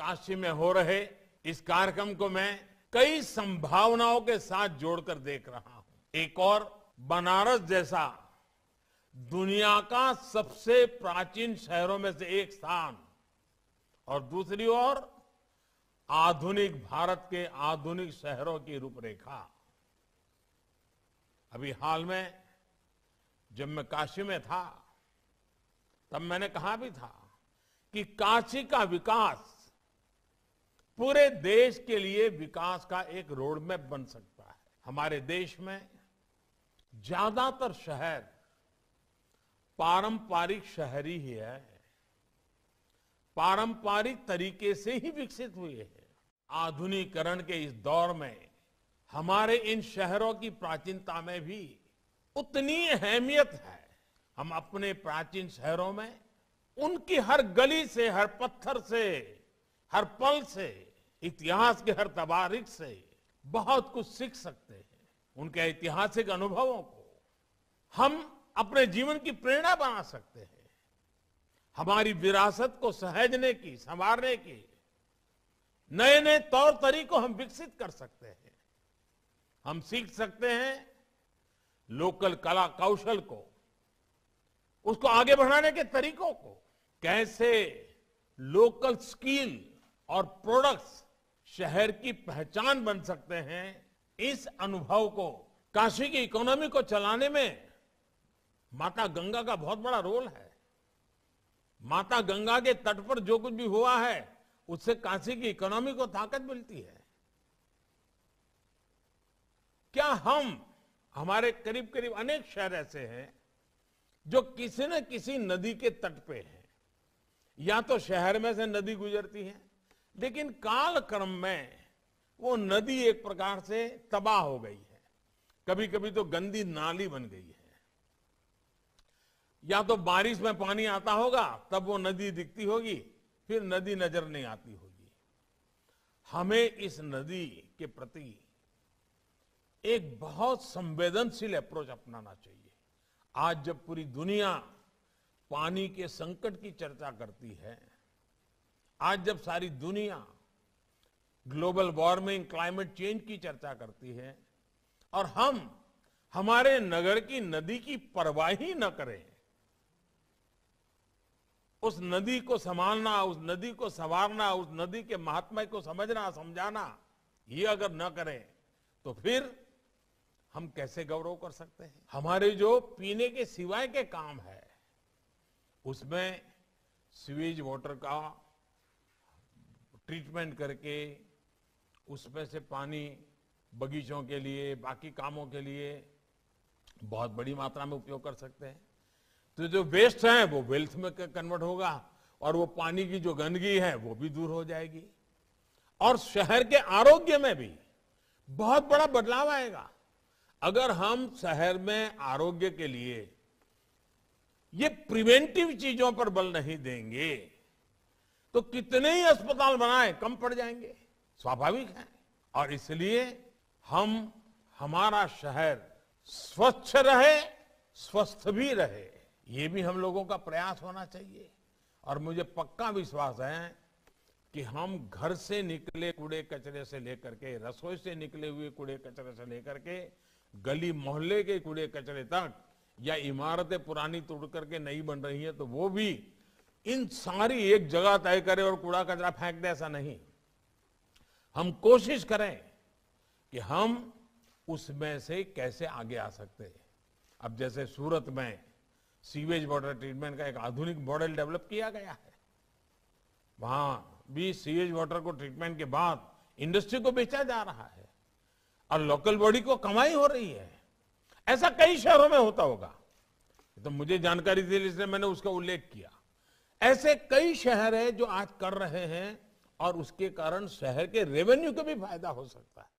काशी में हो रहे इस कार्यक्रम को मैं कई संभावनाओं के साथ जोड़कर देख रहा हूं एक और बनारस जैसा दुनिया का सबसे प्राचीन शहरों में से एक स्थान और दूसरी ओर आधुनिक भारत के आधुनिक शहरों की रूपरेखा अभी हाल में जब मैं काशी में था तब मैंने कहा भी था कि काशी का विकास पूरे देश के लिए विकास का एक रोडमैप बन सकता है हमारे देश में ज्यादातर शहर पारंपरिक शहरी ही है पारंपरिक तरीके से ही विकसित हुए हैं आधुनिकरण के इस दौर में हमारे इन शहरों की प्राचीनता में भी उतनी अहमियत है हम अपने प्राचीन शहरों में उनकी हर गली से हर पत्थर से हर पल से इतिहास के हर तबारिक से बहुत कुछ सीख सकते हैं उनके ऐतिहासिक अनुभवों को हम अपने जीवन की प्रेरणा बना सकते हैं हमारी विरासत को सहेजने की संवारने की नए नए तौर तरीकों हम विकसित कर सकते हैं हम सीख सकते हैं लोकल कला कौशल को उसको आगे बढ़ाने के तरीकों को कैसे लोकल स्किल और प्रोडक्ट्स शहर की पहचान बन सकते हैं इस अनुभव को काशी की इकोनॉमी को चलाने में माता गंगा का बहुत बड़ा रोल है माता गंगा के तट पर जो कुछ भी हुआ है उससे काशी की इकोनॉमी को ताकत मिलती है क्या हम हमारे करीब करीब अनेक शहर ऐसे हैं जो किसी न किसी नदी के तट पे हैं या तो शहर में से नदी गुजरती है लेकिन काल क्रम में वो नदी एक प्रकार से तबाह हो गई है कभी कभी तो गंदी नाली बन गई है या तो बारिश में पानी आता होगा तब वो नदी दिखती होगी फिर नदी नजर नहीं आती होगी हमें इस नदी के प्रति एक बहुत संवेदनशील अप्रोच अपनाना चाहिए आज जब पूरी दुनिया पानी के संकट की चर्चा करती है आज जब सारी दुनिया ग्लोबल वार्मिंग क्लाइमेट चेंज की चर्चा करती है और हम हमारे नगर की नदी की परवाह ही न करें उस नदी को संभालना उस नदी को संवारना उस नदी के महात्मा को समझना समझाना ये अगर न करें तो फिर हम कैसे गौरव कर सकते हैं हमारे जो पीने के सिवाय के काम है उसमें सीवेज वाटर का ट्रीटमेंट करके उसमें से पानी बगीचों के लिए बाकी कामों के लिए बहुत बड़ी मात्रा में उपयोग कर सकते हैं तो जो वेस्ट है वो वेल्थ में कन्वर्ट होगा और वो पानी की जो गंदगी है वो भी दूर हो जाएगी और शहर के आरोग्य में भी बहुत बड़ा बदलाव आएगा अगर हम शहर में आरोग्य के लिए ये प्रिवेंटिव चीजों पर बल नहीं देंगे तो कितने ही अस्पताल बनाए कम पड़ जाएंगे स्वाभाविक है और इसलिए हम हमारा शहर स्वच्छ रहे स्वस्थ भी रहे ये भी हम लोगों का प्रयास होना चाहिए और मुझे पक्का विश्वास है कि हम घर से निकले कूड़े कचरे से लेकर के रसोई से निकले हुए कूड़े कचरे से लेकर के गली मोहल्ले के कूड़े कचरे तक या इमारतें पुरानी तोड़ करके नई बन रही है तो वो भी इन सारी एक जगह तय करें और कूड़ा कचरा फेंक दे ऐसा नहीं हम कोशिश करें कि हम उसमें से कैसे आगे आ सकते हैं अब जैसे सूरत में सीवेज वाटर ट्रीटमेंट का एक आधुनिक मॉडल डेवलप किया गया है वहां भी सीवेज वाटर को ट्रीटमेंट के बाद इंडस्ट्री को बेचा जा रहा है और लोकल बॉडी को कमाई हो रही है ऐसा कई शहरों में होता होगा तो मुझे जानकारी दी इसलिए मैंने उसका उल्लेख किया ऐसे कई शहर हैं जो आज कर रहे हैं और उसके कारण शहर के रेवेन्यू को भी फायदा हो सकता है